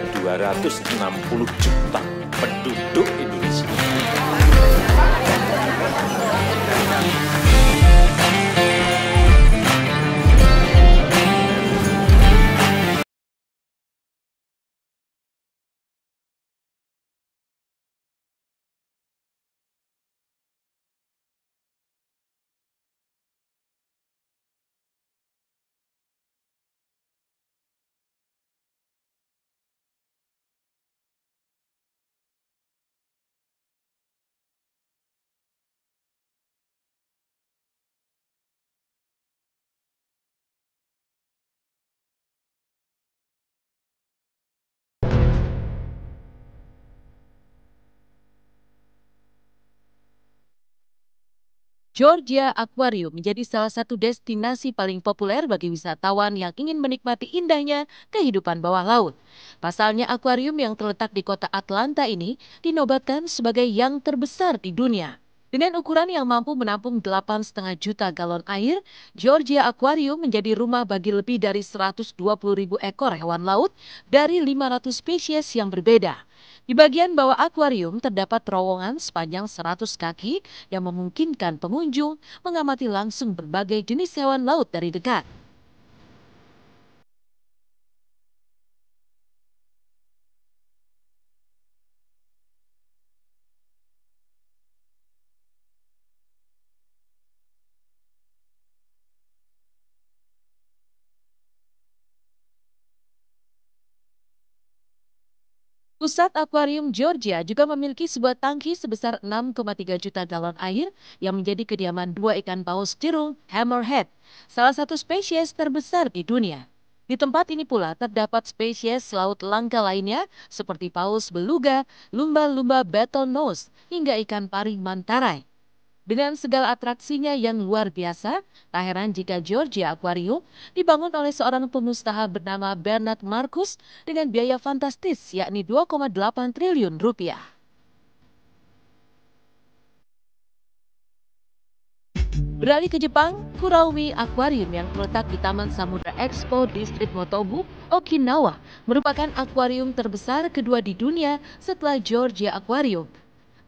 ke 260 juta penduduk Indonesia. Georgia Aquarium menjadi salah satu destinasi paling populer bagi wisatawan yang ingin menikmati indahnya kehidupan bawah laut. Pasalnya akuarium yang terletak di kota Atlanta ini dinobatkan sebagai yang terbesar di dunia. Dengan ukuran yang mampu menampung 8,5 juta galon air, Georgia Aquarium menjadi rumah bagi lebih dari 120 ribu ekor hewan laut dari 500 spesies yang berbeda. Di bagian bawah akuarium terdapat terowongan sepanjang 100 kaki yang memungkinkan pengunjung mengamati langsung berbagai jenis hewan laut dari dekat. Pusat Akuarium Georgia juga memiliki sebuah tangki sebesar 6,3 juta galon air yang menjadi kediaman dua ikan paus jerung hammerhead, salah satu spesies terbesar di dunia. Di tempat ini pula terdapat spesies laut langka lainnya seperti paus beluga, lumba-lumba battle nose, hingga ikan pari mantarai. Dengan segala atraksinya yang luar biasa, tak heran jika Georgia Aquarium dibangun oleh seorang pengusaha bernama Bernard Marcus dengan biaya fantastis yakni 2,8 triliun rupiah. Beralih ke Jepang, Kurawi Aquarium yang terletak di Taman Samudra Expo Distrik Motobu, Okinawa, merupakan akuarium terbesar kedua di dunia setelah Georgia Aquarium.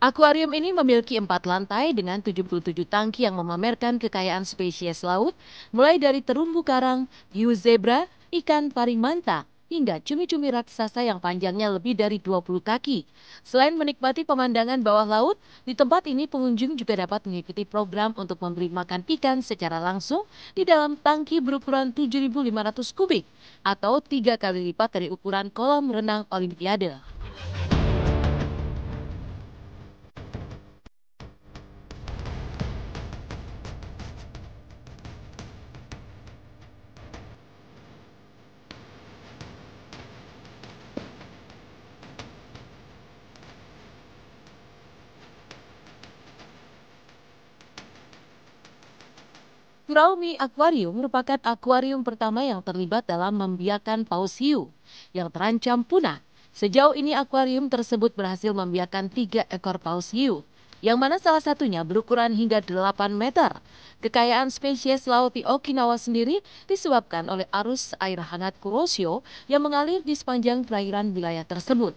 Akuarium ini memiliki empat lantai dengan 77 tangki yang memamerkan kekayaan spesies laut, mulai dari terumbu karang, hiu zebra, ikan paring manta, hingga cumi-cumi raksasa yang panjangnya lebih dari 20 kaki. Selain menikmati pemandangan bawah laut, di tempat ini pengunjung juga dapat mengikuti program untuk memberi makan ikan secara langsung di dalam tangki berukuran 7.500 kubik atau tiga kali lipat dari ukuran kolam renang Olimpiade. Kuraumi Aquarium merupakan akuarium pertama yang terlibat dalam membiarkan paus hiu yang terancam punah. Sejauh ini akuarium tersebut berhasil membiarkan tiga ekor paus hiu, yang mana salah satunya berukuran hingga 8 meter. Kekayaan spesies laut di Okinawa sendiri disebabkan oleh arus air hangat Kurosio yang mengalir di sepanjang perairan wilayah tersebut.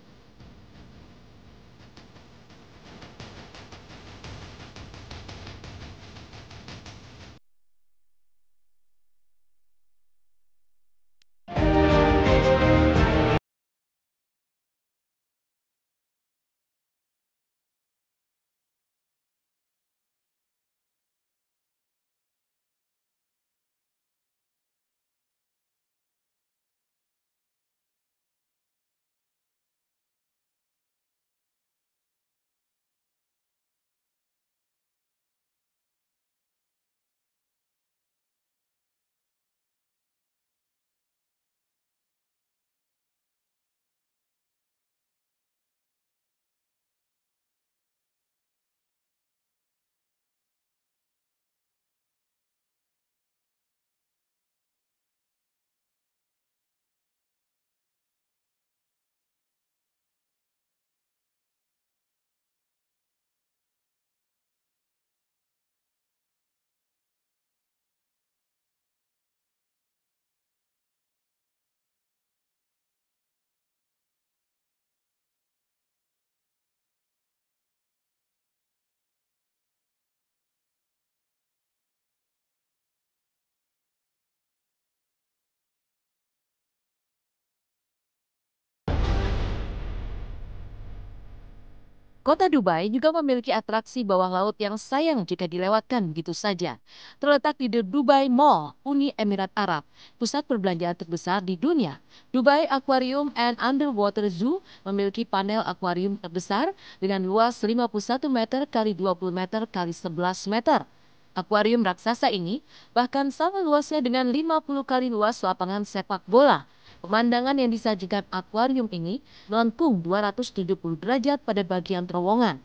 Kota Dubai juga memiliki atraksi bawah laut yang sayang jika dilewatkan begitu saja. Terletak di The Dubai Mall, Uni Emirat Arab, pusat perbelanjaan terbesar di dunia. Dubai Aquarium and Underwater Zoo memiliki panel akuarium terbesar dengan luas 51 meter kali 20 meter kali 11 meter. Akuarium raksasa ini bahkan sama luasnya dengan 50 kali luas lapangan sepak bola. Pemandangan yang disajikan akuarium ini melengkung 270 derajat pada bagian terowongan.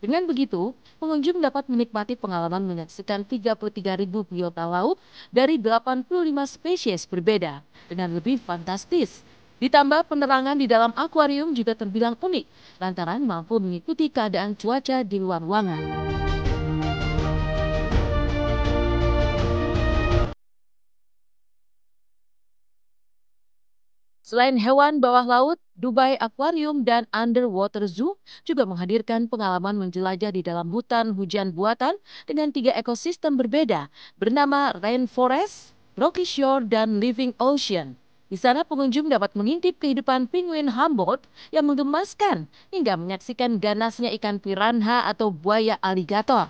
Dengan begitu, pengunjung dapat menikmati pengalaman menyaksikan 33.000 biota laut dari 85 spesies berbeda dengan lebih fantastis. Ditambah penerangan di dalam akuarium juga terbilang unik, lantaran mampu mengikuti keadaan cuaca di luar ruangan. Selain hewan bawah laut, Dubai Aquarium dan Underwater Zoo juga menghadirkan pengalaman menjelajah di dalam hutan hujan buatan dengan tiga ekosistem berbeda bernama Rainforest, Rocky Shore, dan Living Ocean. Di sana pengunjung dapat mengintip kehidupan penguin Humboldt yang menggemaskan hingga menyaksikan ganasnya ikan piranha atau buaya aligator.